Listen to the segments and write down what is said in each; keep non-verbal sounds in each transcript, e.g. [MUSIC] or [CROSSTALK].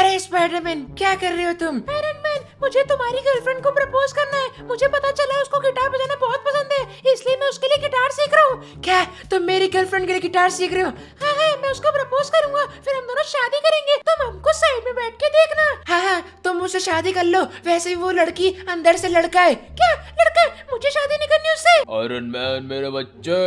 अरे स्पाइडरमैन क्या कर रहे हो तुम आयरन मुझे तुम्हारी गर्लफ्रेंड को प्रपोज करना है मुझे पता चला है उसको गिटार बजाना बहुत पसंद है इसलिए मैं उसके लिए गिटार सीख रहा हूँ क्या तुम मेरी गर्लफ्रेंड के लिए गिटार सीख रहे हो हाँ हाँ मैं उसको प्रपोज करूंगा फिर हम दोनों शादी करेंगे तुम हमको साइड में बैठ के देखना हाँ हाँ तुम उससे शादी कर लो वैसे भी वो लड़की अंदर से लड़का है क्या लड़का है? मुझे शादी नहीं करनी उससे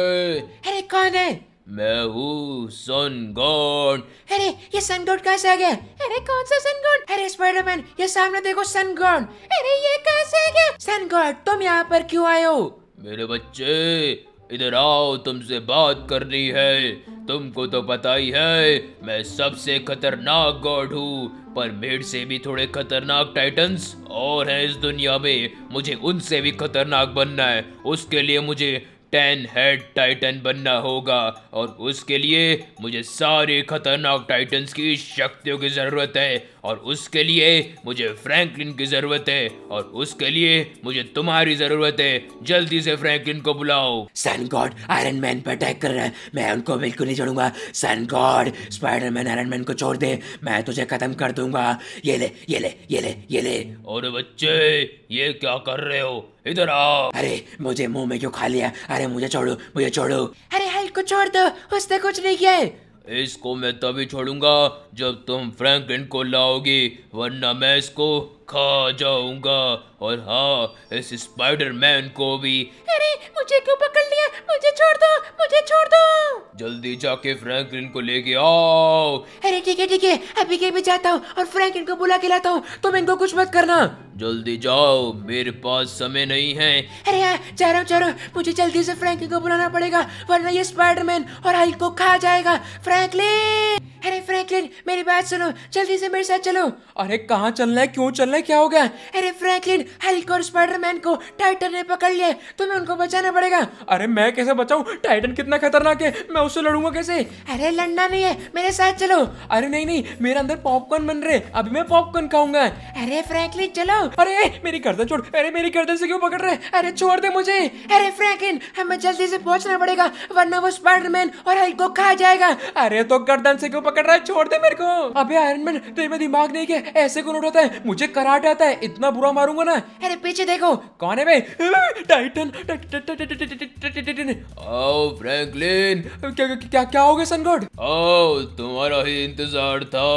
अरे कौन है मैं हूँ सनगॉन अरे ये सन कहाँ कैसे आ गया अरे कौन सा सन सनगॉन अरे स्पाइडरमैन ये सामने देखो सन सनगॉन अरे ये कैसे आ गया सन सनगॉन तुम यहाँ पर क्यों आए हो मेरे बच्चे इधर आओ तुमसे बात करनी है तुमको तो पता ही है मैं सबसे खतरनाक गॉड हूँ पर मेड से भी थोड़े खतरनाक टाइटंस और हैं इस दुनिया में मुझे उनसे भी खतरनाक बनना है उसके लिए मुझे टेन हेड टाइटन बनना होगा और उसके लिए मुझे सारे खतरनाक टाइटन्स की शक्तियों की ज़रूरत है और उसके लिए मुझे फ्रैंकलिन की ज़रूरत है और उसके लिए मुझे तुम्हारी ज़रूरत है जल्दी से फ्रैंकलिन को बुलाओ सन गॉड आयरन मैन पर अटैक कर रहे हैं मैं उनको बिल्कुल नहीं छोड़ूंगा sun god Spiderman Iron Man को छोड़ दे मैं तुझे ख़त्म कर दूंगा ये ले ये ले ये ले ये ले और बच्चे ये क्या कर रहे हो इधर आओ अरे मुझे मुंह में क्यों खा लिया अरे मुझे छोड़ो मुझे छोड़ो अरे हल्क को छोड़ दो उसने कुछ नहीं किया है इसको मैं तभी छोड़ूंगा जब तुम फ्रैंकलिन को लाओगी वरना मैं इसको खा जाऊंगा और हाँ इस स्पाइडर मैन को भी अरे मुझे क्यों पकड़ लिया मुझे छोड़ दो मुझे छोड़ दो जल्दी जाके फ्रैंकलिन को लेके आओ अरे ठीक है ठीक है अभी के भी जाता हूँ और फ्रैंकलिन को बुला के लाता हूँ तुम इनको कुछ मत करना जल्दी जाओ मेरे पास समय नहीं है अरे हाँ जा रहा हूँ मुझे जल्दी से फ्रैंकलिन को बुलाना पड़ेगा वरना ये स्पाइडरमैन और हल्क को खा जाएगा फ्रैंकलिन अरे फ्रैंकलिन मेरी बात सुनो जल्दी से मेरे साथ चलो अरे कहाँ चलना है क्यों चलना है क्या हो गया अरे फ्रैंकलिन हल्क और स्पाइडरमैन को टाइटन ने पकड़ लिया तुम्हें उनको बचाना पड़ेगा अरे मैं कैसे बचाऊ टाइटन कितना खतरनाक है मैं उससे लड़ूंगा कैसे अरे लड़ना नहीं है मेरे साथ चलो अरे नहीं नहीं मेरे अंदर पॉपकॉर्न बन रहे अभी मैं पॉपकॉर्न खाऊंगा अरे फ्रैंकलिन चलो अरे मेरी गर्दन छोड़ अरे मेरी गर्दन से क्यों पकड़ रहे अरे छोड़ दे मुझे अरे फ्रैंकलिन हमें जल्दी से पहुंचना पड़ेगा वरना वो स्पाइडरमैन और हल्क को खा जाएगा अरे तो गर्दन से क्यों पकड़ पकड़ रहा है छोड़ दे मेरे को अबे आयरन मैन तेरे में दिमाग नहीं है ऐसे कौन उठाता है मुझे कराटे आता है इतना बुरा मारूंगा ना अरे पीछे देखो कौन है भाई टाइटन ओ फ्रैंकलिन क्या क्या क्या हो गया सनगॉड ओ तुम्हारा ही इंतजार था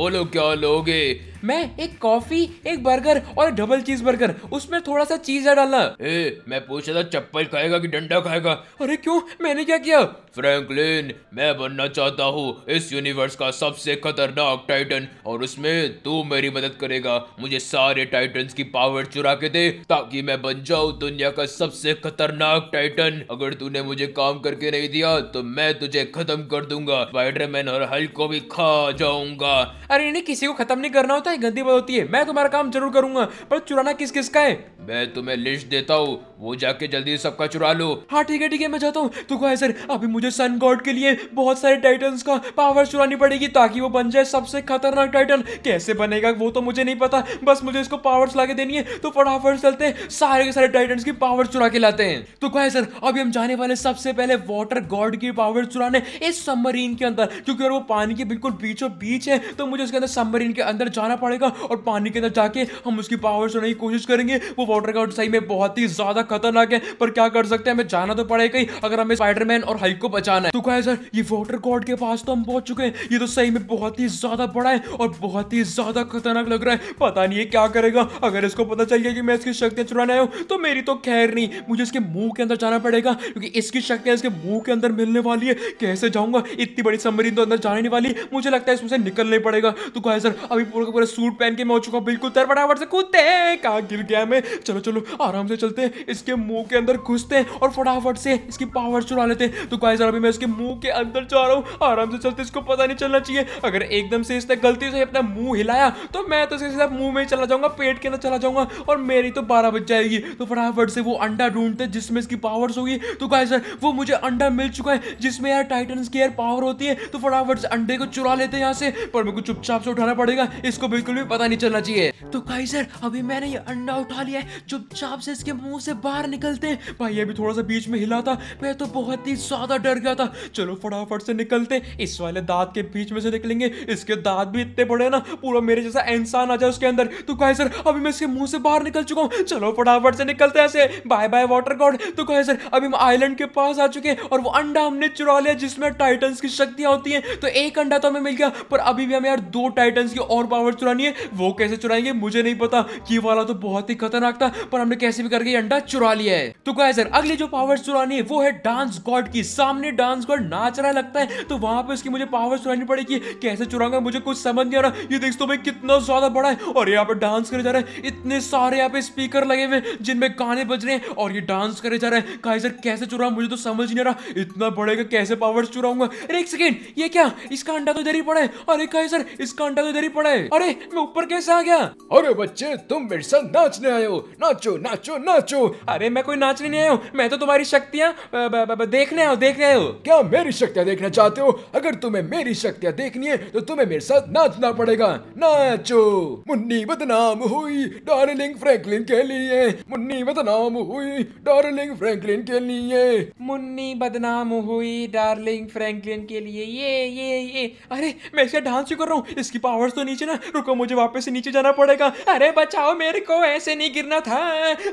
बोलो क्या लोगे मैं एक कॉफी एक बर्गर और डबल चीज बर्गर उसमें थोड़ा सा चीज डालना ए, मैं पूछ रहा चप्पल खाएगा कि डंडा खाएगा अरे क्यों मैंने क्या किया फ्रैंकलिन मैं बनना चाहता हूँ इस यूनिवर्स का सबसे खतरनाक टाइटन और उसमें तू मेरी मदद करेगा मुझे सारे टाइटन की पावर चुरा के दे ताकि मैं बन जाऊँ दुनिया का सबसे खतरनाक टाइटन अगर तूने मुझे काम करके नहीं दिया तो मैं तुझे खत्म कर दूंगा स्पाइडरमैन और हल्को को भी खा जाऊंगा अरे इन्हें किसी को खत्म नहीं करना होता ही गंदी बात होती है मैं तुम्हारा काम जरूर करूंगा पर चुराना किस किस का है मैं तुम्हें लिस्ट देता हूँ वो जाके जल्दी सबका चुरा लो हाँ ठीक है ठीक है मैं जाता हूँ तो कहा सर अभी मुझे सन गॉड के लिए बहुत सारे टाइटन का पावर चुरानी पड़ेगी ताकि वो बन जाए सबसे खतरनाक टाइटन कैसे बनेगा वो तो मुझे नहीं पता बस मुझे इसको पावर्स ला के देनी है तो फटाफट चलते सारे के सारे टाइटन की पावर चुरा के लाते हैं तो कहा सर अभी हम जाने वाले सबसे पहले वॉटर गॉड की पावर चुराने इस सबमरीन के अंदर क्योंकि वो पानी के बिल्कुल बीचों बीच है तो मुझे उसके अंदर सबमरीन के अंदर जाना पड़ेगा और पानी के अंदर जाके हम उसकी पावर सुनने की कोशिश करेंगे वो वाटर का सही में बहुत ही ज्यादा खतरनाक है पर क्या कर सकते हैं हमें जाना तो पड़ेगा ही अगर हमें स्पाइडरमैन और हाइक को बचाना है तो क्या सर ये वाटर गॉड के पास तो हम पहुंच चुके हैं ये तो सही में बहुत ही ज्यादा बड़ा है और बहुत ही ज्यादा खतरनाक लग रहा है पता नहीं ये क्या करेगा अगर इसको पता चल गया कि मैं इसकी शक्तियां चुराने आया हूँ तो मेरी तो खैर नहीं मुझे इसके मुंह के अंदर जाना पड़ेगा क्योंकि इसकी शक्तियां इसके मुंह के अंदर मिलने वाली है कैसे जाऊंगा इतनी बड़ी सबमरीन तो अंदर जाने नहीं वाली मुझे लगता है इसमें से निकलने पड़ेगा तो कहा सर अभी पूरा पूरा पूरा सूट पहन के मैं हो चुका बिल्कुल तर फटाफट से कूदते हैं कहा गिर गया मैं चलो चलो आराम से चलते हैं इसके मुंह के अंदर घुसते हैं और फटाफट से इसकी पावर चुरा लेते हैं तो गाइस अभी मैं इसके मुंह के अंदर जा रहा हूँ आराम से चलते इसको पता नहीं चलना चाहिए अगर एकदम से इसने गलती से अपना मुंह हिलाया तो मैं तो इसके साथ मुंह में ही चला जाऊंगा पेट के अंदर चला जाऊंगा और मेरी तो बारह बज जाएगी तो फटाफट से वो अंडा ढूंढते जिसमें इसकी पावर होगी तो गाइस यार वो मुझे अंडा मिल चुका है जिसमें यार टाइटन की यार पावर होती है तो फटाफट से अंडे को चुरा लेते हैं यहाँ से पर मेरे को चुपचाप से उठाना पड़ेगा इसको बिल्कुल भी पता नहीं चलना चाहिए तो भाई सर अभी मैंने ये अंडा उठा लिया है चुपचाप से इसके मुंह से बाहर निकलते हैं भाई अभी थोड़ा सा बीच में हिला था मैं तो बहुत ही ज्यादा डर गया था चलो फटाफट से निकलते इस वाले दांत के बीच में से निकलेंगे इसके दांत भी इतने बड़े ना पूरा मेरे जैसा इंसान आ जाए उसके अंदर तो कहे सर अभी मैं इसके मुंह से बाहर निकल चुका हूँ चलो फटाफट से निकलते ऐसे बाय बाय वाटर गॉड तो कहे सर अभी हम आईलैंड के पास आ चुके हैं और वो अंडा हमने चुरा लिया जिसमें टाइटन्स की शक्तियां होती है तो एक अंडा तो हमें मिल गया पर अभी भी हमें यार दो टाइटन्स की और पावर चुरानी है वो कैसे चुराएंगे मुझे नहीं पता की वाला तो बहुत ही खतरनाक था पर हमने कैसे भी करके अंडा चुरा लिया है तो क्या सर अगली जो पावर चुरानी है वो है डांस गॉड की सामने डांस गॉड नाच रहा लगता है तो वहां पर उसकी मुझे पावर चुरानी पड़ेगी कैसे चुराऊंगा मुझे कुछ समझ नहीं आ रहा ये देख तो भाई कितना ज्यादा बड़ा है और यहाँ पर डांस करे जा रहे हैं इतने सारे यहाँ पे स्पीकर लगे हुए जिनमें गाने बज रहे हैं और ये डांस करे जा रहे हैं गाय सर कैसे चुरा मुझे तो समझ नहीं आ रहा इतना बड़ेगा कैसे पावर चुराऊंगा अरे एक सेकेंड ये क्या इसका अंडा तो इधर ही पड़ा है अरे गाय सर इसका अंडा तो इधर ही पड़ा है अरे [LAUGHS] मैं ऊपर कैसे आ गया अरे बच्चे तुम मेरे साथ नाचने आए हो नाचो नाचो नाचो अरे मैं कोई नाचने नहीं आया हूँ मैं तो तुम्हारी शक्तियाँ देखने आओ देख रहे हो क्या मेरी शक्तियाँ देखना चाहते हो अगर तुम्हें मेरी शक्तियाँ देखनी है तो तुम्हें मेरे साथ नाचना पड़ेगा नाचो मुन्नी बदनाम हुई डार्लिंग फ्रैंकलिन के लिए मुन्नी बदनाम हुई डार्लिंग फ्रैंकलिन के लिए मुन्नी बदनाम हुई डार्लिंग फ्रैंकलिन के लिए ये ये ये अरे मैं इसका डांस कर रहा हूँ इसकी पावर्स तो नीचे ना रुको को मुझे वापस से नीचे जाना पड़ेगा अरे बचाओ मेरे को ऐसे नहीं गिरना था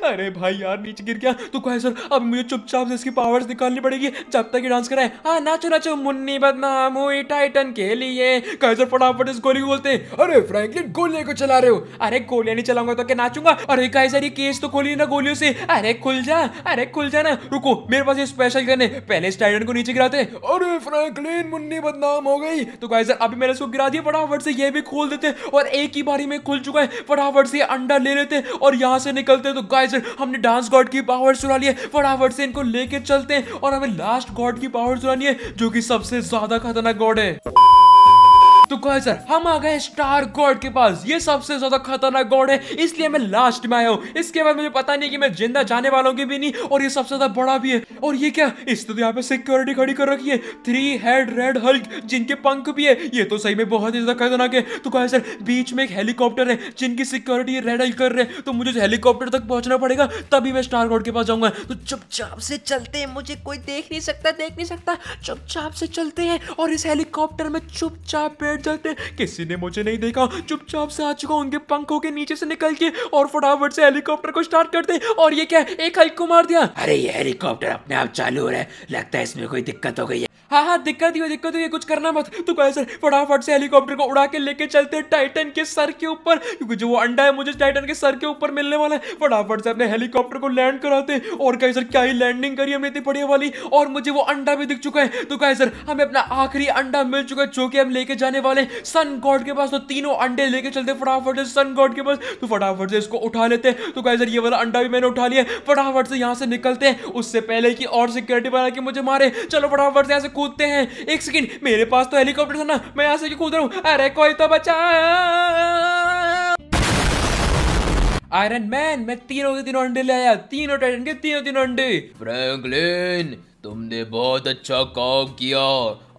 अरे भाई यार नीचे गिर गया तो कहे सर अब मुझे चुपचाप से इसकी पावर्स निकालनी पड़ेगी जब तक ये डांस कराए हाँ नाचो नाचो मुन्नी बदनाम हुई टाइटन के लिए कहे सर फटाफट इस गोली को बोलते अरे फ्रैंकलिन गोली को चला रहे हो अरे गोलियां नहीं चलाऊंगा तो क्या नाचूंगा अरे कहे सर ये केस तो खोली ना गोलियों से अरे खुल जा अरे खुल जा ना रुको मेरे पास ये स्पेशल गन है पहले इस टाइटन को नीचे गिराते अरे फ्रैंकलिन मुन्नी बदनाम हो गई तो कहे सर अभी मैंने इसको गिरा दिया फटाफट से ये भी खोल देते और और एक ही बारी में खुल चुका है फटाफट से अंडा ले लेते हैं और यहाँ से निकलते हैं तो गाइस हमने डांस गॉड की पावर चुरा लिए फटाफट से इनको लेके चलते हैं और हमें लास्ट गॉड की पावर चुरानी है जो कि सबसे ज्यादा खतरनाक गॉड है तो कहा सर हम आ गए स्टार गॉड के पास ये सबसे ज्यादा खतरनाक गॉड है इसलिए मैं लास्ट में आया हूँ इसके बाद मुझे पता नहीं कि मैं जिंदा जाने वालों की भी नहीं और ये सबसे ज्यादा बड़ा भी है और ये क्या इस तो यहाँ पे सिक्योरिटी खड़ी कर रखी है थ्री हेड रेड हल्क जिनके पंख भी है ये तो सही में बहुत ही ज्यादा खतरनाक है तो कहा सर बीच में एक हेलीकॉप्टर है जिनकी सिक्योरिटी रेड हल्क कर रहे तो मुझे हेलीकॉप्टर तक पहुंचना पड़ेगा तभी मैं स्टार गॉड के पास जाऊंगा तो चुपचाप से चलते हैं मुझे कोई देख नहीं सकता देख नहीं सकता चुपचाप से चलते हैं और इस हेलीकॉप्टर में चुपचाप बैठ जाते किसी ने मुझे नहीं देखा चुपचाप से आ चुका उनके पंखों के नीचे से निकल के और फटाफट से हेलीकॉप्टर को स्टार्ट कर दे और ये क्या एक हल्क को मार दिया अरे ये हेलीकॉप्टर अपने आप चालू हो रहा है लगता है इसमें कोई दिक्कत हो गई है हाँ हाँ दिक्कत ही हो दिक्कत हुई कुछ करना मत तो कहे सर फटाफट से हेलीकॉप्टर को उड़ा के लेके चलते हैं टाइटन के सर के ऊपर क्योंकि जो वो अंडा है मुझे टाइटन के सर के ऊपर मिलने वाला है फटाफट से अपने हेलीकॉप्टर को लैंड कराते और कहे सर क्या ही लैंडिंग करी हमने इतनी बढ़िया वाली और मुझे वो अंडा भी दिख चुका है तो कहे सर हमें अपना आखिरी अंडा मिल चुका है जो कि हम लेके जाने वाले सन गॉड के पास तो तीनों अंडे लेके चलते फटाफट से सन गॉड के पास तो फटाफट से इसको उठा लेते हैं तो कहे सर ये वाला अंडा भी मैंने उठा लिया फटाफट से यहाँ से निकलते हैं उससे पहले कि और सिक्योरिटी वाला कि मुझे मारे चलो फटाफट से ऐसे कूदते हैं एक सेकंड मेरे पास तो हेलीकॉप्टर था ना मैं यहाँ से कूद रहा हूँ अरे कोई तो बचा आयरन मैन मैं तीनों के तीनों अंडे ले आया तीनों टाइटन के तीनों तीनों अंडे फ्रैंकलिन तुमने बहुत अच्छा काम किया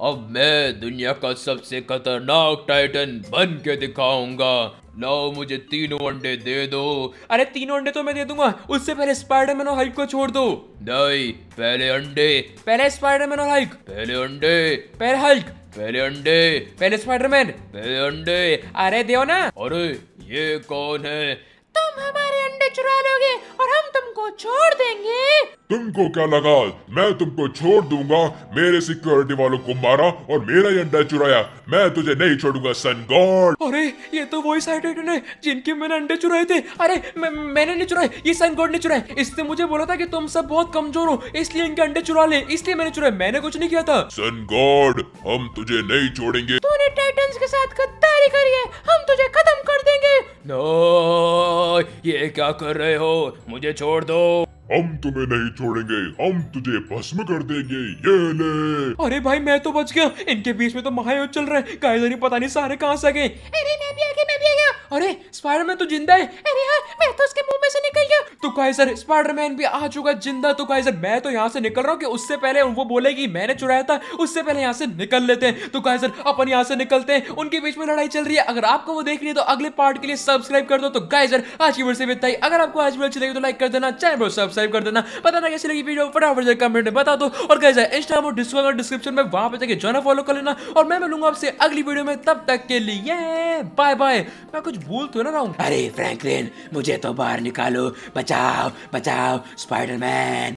अब मैं दुनिया का सबसे खतरनाक टाइटन बन के दिखाऊंगा लाओ मुझे तीनों अंडे दे दो अरे तीनों अंडे तो मैं दे दूंगा उससे पहले स्पाइडरमैन और हाइक को छोड़ दो नहीं पहले अंडे पहले स्पाइडरमैन और हाइक पहले अंडे पहले हाइक पहले अंडे पहले स्पाइडरमैन पहले अंडे अरे दे ना अरे ये कौन है तुम हमारे अंडे चुरा लोगे और हम तुमको छोड़ देंगे तुमको क्या लगा मैं तुमको छोड़ दूंगा मेरे सिक्योरिटी वालों को मारा और मेरा ही अंडा चुराया मैं तुझे नहीं छोड़ूंगा सन गॉड अरे ये तो वही साइटेटन है जिनके मैंने अंडे चुराए थे अरे मैं, मैंने नहीं चुराए ये सन गॉड ने चुराए इसने मुझे बोला था कि तुम सब बहुत कमजोर हो इसलिए इनके अंडे चुरा ले इसलिए मैंने चुराए मैंने कुछ नहीं किया था सन गॉड हम तुझे नहीं छोड़ेंगे तूने टाइटंस के साथ गद्दा जल्दी करिए हम तुझे खत्म कर देंगे नो ये क्या कर रहे हो मुझे छोड़ दो हम तुम्हें नहीं छोड़ेंगे हम तुझे भस्म कर देंगे ये ले अरे भाई मैं तो बच गया इनके बीच में तो महायुद्ध चल रहा है कायदरी पता नहीं सारे कहाँ से गए अरे मैं भी आ गया मैं भी आ गया अरे स्पाइडरमैन तो जिंदा है अरे हाँ मैं तो उसके मुंह में से निकल गया तो काइजर स्पाइडरमैन भी आ चुका जिंदा तो काइजर मैं तो यहाँ से निकल रहा हूँ कि उससे पहले वो बोले कि मैंने चुराया था उससे पहले यहाँ से निकल लेते हैं तो काइजर अपन यहाँ से निकलते हैं उनके बीच में लड़ाई चल रही है अगर आपको वो देख रही है तो अगले पार्ट के लिए सब्सक्राइब कर दो तो काइजर आज की वर्ष से बिताई अगर आपको आज भी अच्छी लगी तो लाइक कर देना चैनल सब्सक्राइब सब्सक्राइब कर देना पता ना कैसी लगी वीडियो फटाफट से कमेंट में बता दो और कैसे इंस्टाग्राम और डिस्कॉर्ड डिस्क्रिप्शन में वहां पर जाकर जो फॉलो कर लेना और मैं मिलूंगा आपसे अगली वीडियो में तब तक के लिए बाय बाय मैं कुछ भूल तो ना रहा हूँ अरे फ्रेंकलिन मुझे तो बाहर निकालो बचाओ बचाओ स्पाइडरमैन